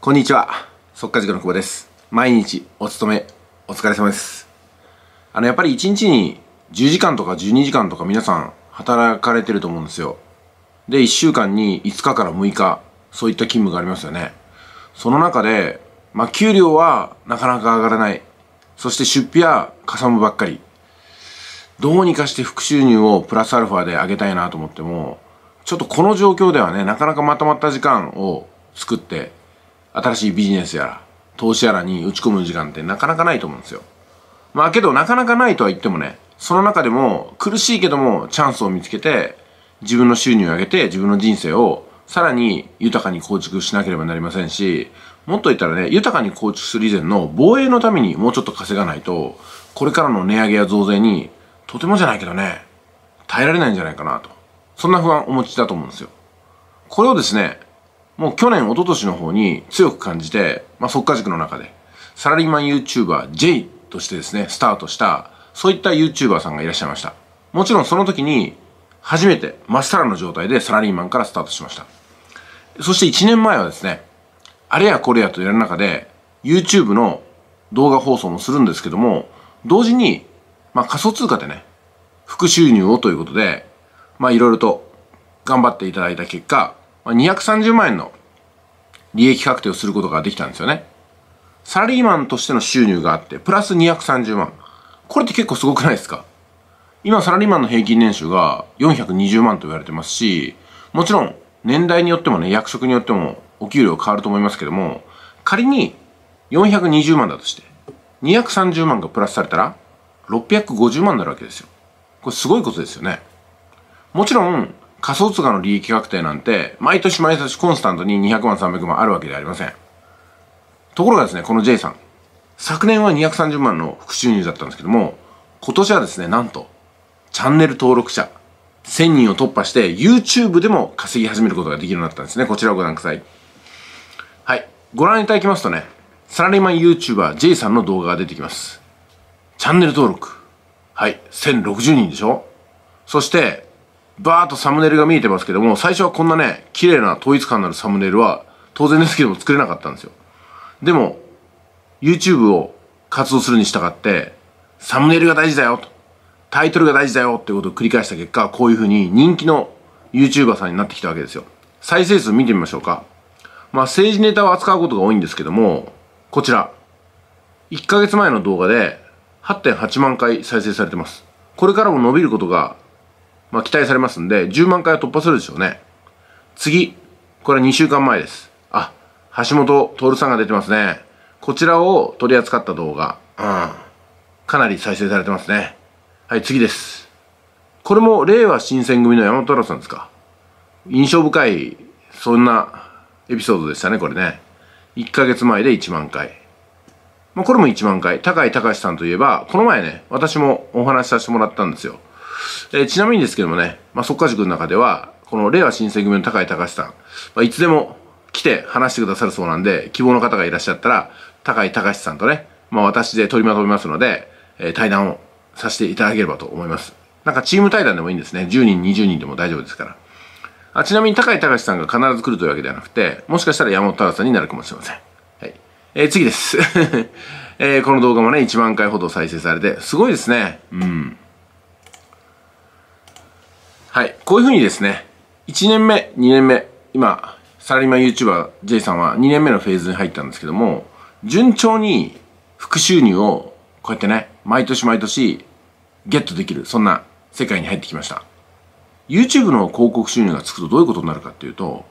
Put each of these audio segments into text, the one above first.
こんにちは。速稼塾の久保です。毎日お勤めお疲れ様です。あの、やっぱり1日に10時間とか12時間とか皆さん働かれてると思うんですよ。で、1週間に5日から6日、そういった勤務がありますよね。その中で、まあ、給料はなかなか上がらない。そして出費はかさむばっかり。どうにかして副収入をプラスアルファで上げたいなと思っても、ちょっとこの状況ではね、なかなかまとまった時間を作って新しいビジネスやら、投資やらに打ち込む時間ってなかなかないと思うんですよ。まあけどなかなかないとは言ってもね、その中でも苦しいけどもチャンスを見つけて、自分の収入を上げて自分の人生をさらに豊かに構築しなければなりませんし、もっと言ったらね、豊かに構築する以前の防衛のためにもうちょっと稼がないと、これからの値上げや増税に、とてもじゃないけどね、耐えられないんじゃないかなと。そんな不安をお持ちだと思うんですよ。これをですね、もう去年、一昨年の方に強く感じて、まあ、即家塾の中で、サラリーマン YouTuber J としてですね、スタートした、そういった YouTuber さんがいらっしゃいました。もちろんその時に、初めて、まっさらの状態でサラリーマンからスタートしました。そして1年前はですね、あれやこれやとやる中で、YouTube の動画放送もするんですけども、同時に、まあ仮想通貨でね、副収入をということで、まあいろいろと頑張っていただいた結果、230万円の利益確定をすることができたんですよね。サラリーマンとしての収入があって、プラス230万。これって結構すごくないですか今サラリーマンの平均年収が420万と言われてますし、もちろん年代によってもね、役職によってもお給料変わると思いますけども、仮に420万だとして、230万がプラスされたら、650万になるわけですよ。これすごいことですよね。もちろん、仮想通貨の利益確定なんて、毎年毎年コンスタントに200万、300万あるわけではありません。ところがですね、この J さん、昨年は230万の副収入だったんですけども、今年はですね、なんと、チャンネル登録者、1000人を突破して YouTube でも稼ぎ始めることができるようになったんですね。こちらをご覧ください。はい。ご覧いただきますとね、サラリーマン YouTuber J さんの動画が出てきます。チャンネル登録。はい。1060人でしょそして、バーッとサムネイルが見えてますけども、最初はこんなね、綺麗な統一感のあるサムネイルは、当然ですけども作れなかったんですよ。でも、YouTube を活動するに従って、サムネイルが大事だよと、タイトルが大事だよっていうことを繰り返した結果、こういうふうに人気の YouTuber さんになってきたわけですよ。再生数見てみましょうか。まあ政治ネタを扱うことが多いんですけども、こちら。1ヶ月前の動画で8.8万回再生されてます。これからも伸びることがまあ、期待されますんで、10万回は突破するでしょうね。次。これは2週間前です。あ、橋本徹さんが出てますね。こちらを取り扱った動画。うん。かなり再生されてますね。はい、次です。これも、令和新選組の山本太郎さんですか。印象深い、そんなエピソードでしたね、これね。1ヶ月前で1万回。まあ、これも1万回。高井隆さんといえば、この前ね、私もお話しさせてもらったんですよ。えー、ちなみにですけどもね、まあ、速化塾の中では、この令和新選組の高井隆さん、まあ、いつでも来て話してくださるそうなんで、希望の方がいらっしゃったら、高井隆さんとね、まあ、私で取りまとめますので、えー、対談をさせていただければと思います。なんかチーム対談でもいいんですね。10人、20人でも大丈夫ですから。あちなみに高井隆さんが必ず来るというわけではなくて、もしかしたら山本隆さんになるかもしれません。はい。えー、次です。えー、この動画もね、1万回ほど再生されて、すごいですね。うん。はい。こういうふうにですね、1年目、2年目、今、サラリーマン YouTuber J さんは2年目のフェーズに入ったんですけども、順調に副収入をこうやってね、毎年毎年ゲットできる、そんな世界に入ってきました。YouTube の広告収入がつくとどういうことになるかっていうと、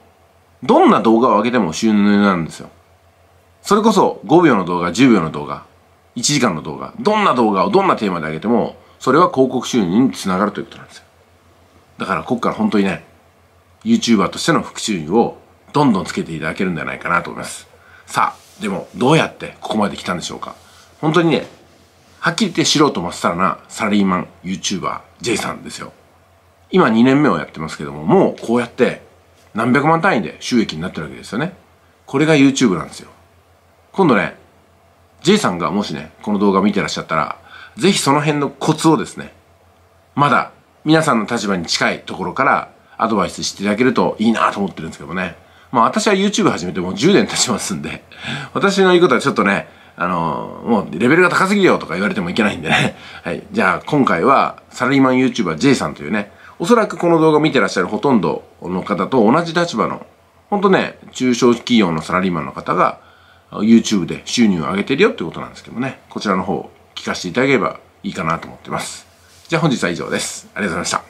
どんな動画を上げても収入なんですよ。それこそ5秒の動画、10秒の動画、1時間の動画、どんな動画をどんなテーマで上げても、それは広告収入につながるということなんですよ。だからここから本当にね、YouTuber としての副収入をどんどんつけていただけるんじゃないかなと思います。さあ、でもどうやってここまで来たんでしょうか本当にね、はっきり言って素人まっさらなサラリーマン YouTuber J さんですよ。今2年目をやってますけども、もうこうやって何百万単位で収益になってるわけですよね。これが YouTube なんですよ。今度ね、J さんがもしね、この動画見てらっしゃったら、ぜひその辺のコツをですね、まだ皆さんの立場に近いところからアドバイスしていただけるといいなと思ってるんですけどね。まあ私は YouTube 始めてもう10年経ちますんで、私の言うことはちょっとね、あの、もうレベルが高すぎるよとか言われてもいけないんでね。はい。じゃあ今回はサラリーマン YouTuber J さんというね、おそらくこの動画を見てらっしゃるほとんどの方と同じ立場の、ほんとね、中小企業のサラリーマンの方が YouTube で収入を上げてるよってことなんですけどね、こちらの方聞かせていただければいいかなと思ってます。じゃあ本日は以上です。ありがとうございました。